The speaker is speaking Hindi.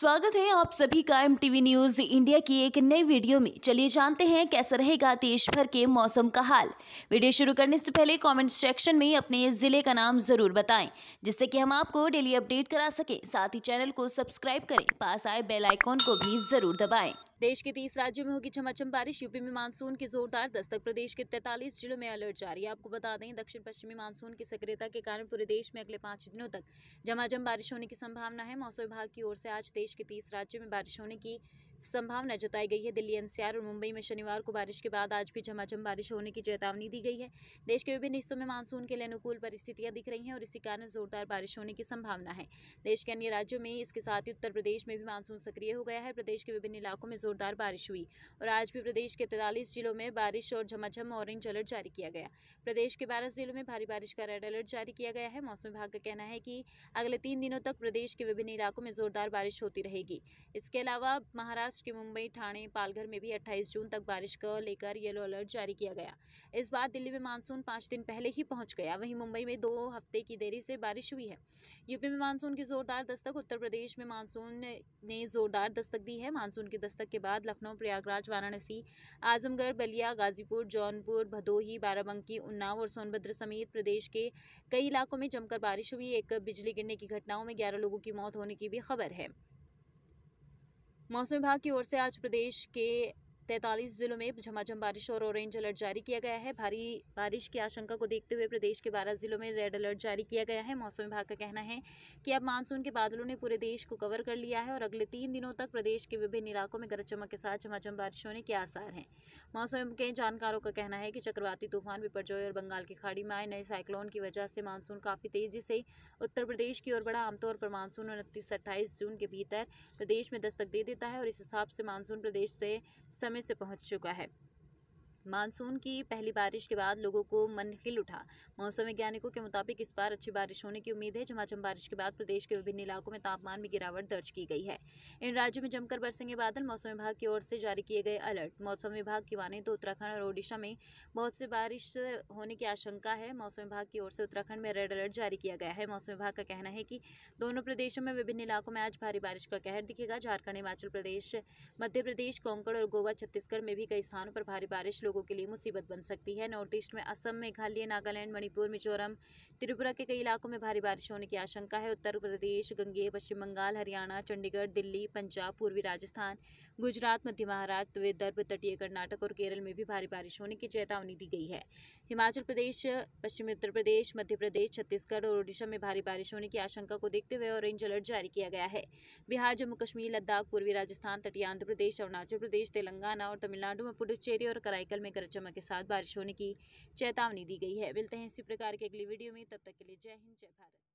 स्वागत है आप सभी का एम टीवी न्यूज इंडिया की एक नई वीडियो में चलिए जानते हैं कैसा रहेगा देश भर के मौसम का हाल वीडियो शुरू करने से पहले कमेंट सेक्शन में अपने जिले का नाम जरूर बताएं जिससे कि हम आपको डेली अपडेट करा सकें साथ ही चैनल को सब्सक्राइब करें पास आए बेल आइकॉन को भी जरूर दबाएं देश के तीस राज्यों में होगी छमाछम बारिश यूपी में मानसून की जोरदार दस्तक प्रदेश के तैतालीस जिलों में अलर्ट जारी आपको बता दें दक्षिण पश्चिमी मानसून की सक्रियता के कारण पूरे देश में अगले पांच दिनों तक झमाझम बारिश होने की संभावना है मौसम विभाग की ओर से आज देश के तीस राज्यों में बारिश होने की संभावना जताई गई है दिल्ली एनसीआर और मुंबई में शनिवार को बारिश के बाद आज भी झमाझम बारिश होने की चेतावनी दी गई है देश के विभिन्न हिस्सों में मानसून के लिए अनुकूल परिस्थितियां दिख रही हैं और इसी कारण जोरदार बारिश होने की संभावना है देश के अन्य राज्यों में इसके साथ ही उत्तर प्रदेश में भी मानसून सक्रिय हो गया है प्रदेश के विभिन्न इलाकों में जोरदार बारिश हुई और आज भी प्रदेश के तैतालीस जिलों में बारिश और झमाझम ऑरेंज अलर्ट जारी किया गया प्रदेश के बारह जिलों में भारी बारिश का रेड अलर्ट जारी किया गया है मौसम विभाग का कहना है कि अगले तीन दिनों तक प्रदेश के विभिन्न इलाकों में जोरदार बारिश होती रहेगी इसके अलावा महाराष्ट्र महाराष्ट्र के मुंबई ठाणे पालघर में भी 28 जून तक बारिश को लेकर येलो अलर्ट जारी किया गया इस बार दिल्ली में मानसून पाँच दिन पहले ही पहुंच गया वहीं मुंबई में दो हफ्ते की देरी से बारिश हुई है यूपी में मानसून की जोरदार दस्तक उत्तर प्रदेश में मानसून ने जोरदार दस्तक दी है मानसून की दस्तक के बाद लखनऊ प्रयागराज वाराणसी आजमगढ़ बलिया गाजीपुर जौनपुर भदोही बाराबंकी उन्नाव और सोनभद्र समेत प्रदेश के कई इलाकों में जमकर बारिश हुई एक बिजली गिरने की घटनाओं में ग्यारह लोगों की मौत होने की भी खबर है मौसम विभाग की ओर से आज प्रदेश के तैंतालीस जिलों में झमाझम बारिश और ऑरेंज अलर्ट जारी किया गया है भारी बारिश की आशंका को देखते हुए प्रदेश के बारह जिलों में रेड अलर्ट जारी किया गया है मौसम विभाग का कहना है कि अब मानसून के बादलों ने पूरे देश को कवर कर लिया है और अगले तीन दिनों तक प्रदेश के विभिन्न इलाकों में गरज चमक के साथ झमाझम बारिश होने के आसार हैं मौसम के जानकारों का कहना है कि चक्रवाती तूफान विपरजोय और बंगाल की खाड़ी में आए नए साइक्लोन की वजह से मानसून काफ़ी तेज़ी से उत्तर प्रदेश की ओर बढ़ा आमतौर पर मानसून उनतीस अट्ठाईस जून के भीतर प्रदेश में दस्तक दे देता है और इस हिसाब से मानसून प्रदेश से समय में से पहुंच चुका है मानसून की पहली बारिश के बाद लोगों को मन हिल उठा मौसम वैज्ञानिकों के मुताबिक इस बार अच्छी बारिश होने की उम्मीद है झमाझम बारिश के बाद प्रदेश के विभिन्न इलाकों में तापमान में गिरावट दर्ज की गई है इन राज्यों में जमकर बरसेंगे बादल मौसम विभाग की ओर से जारी किए गए अलर्ट मौसम विभाग की माने तो उत्तराखंड और ओडिशा में बहुत से बारिश होने की आशंका है मौसम विभाग की ओर से उत्तराखंड में रेड अलर्ट जारी किया गया है मौसम विभाग का कहना है कि दोनों प्रदेशों में विभिन्न इलाकों में आज भारी बारिश का कहर दिखेगा झारखंड हिमाचल प्रदेश मध्य प्रदेश कोंकण और गोवा छत्तीसगढ़ में भी कई स्थानों पर भारी बारिश लोगों के लिए मुसीबत बन सकती है नॉर्थ ईस्ट में असम मेघालय नागालैंड मणिपुर मिजोरम त्रिपुरा के कई इलाकों में भारी बारिश होने की आशंका है उत्तर प्रदेश गंगे पश्चिम बंगाल हरियाणा चंडीगढ़ दिल्ली पंजाब पूर्वी राजस्थान गुजरात मध्य महाराष्ट्र विदर्भ तटीय कर्नाटक और केरल में भी भारी बारिश होने की चेतावनी दी गई है हिमाचल प्रदेश पश्चिमी उत्तर प्रदेश मध्य प्रदेश छत्तीसगढ़ और ओडिशा में भारी बारिश होने की आशंका को देखते हुए ऑरेंज अलर्ट जारी किया गया है बिहार जम्मू कश्मीर लद्दाख पूर्वी राजस्थान तटीय आंध्र प्रदेश अरुणाचल प्रदेश तेलंगाना और तमिलनाडु में पुडुचेरी और कराईकल में गरज चमक के साथ बारिश होने की चेतावनी दी गई है मिलते हैं इसी प्रकार के अगली वीडियो में तब तक के लिए जय हिंद जय भारत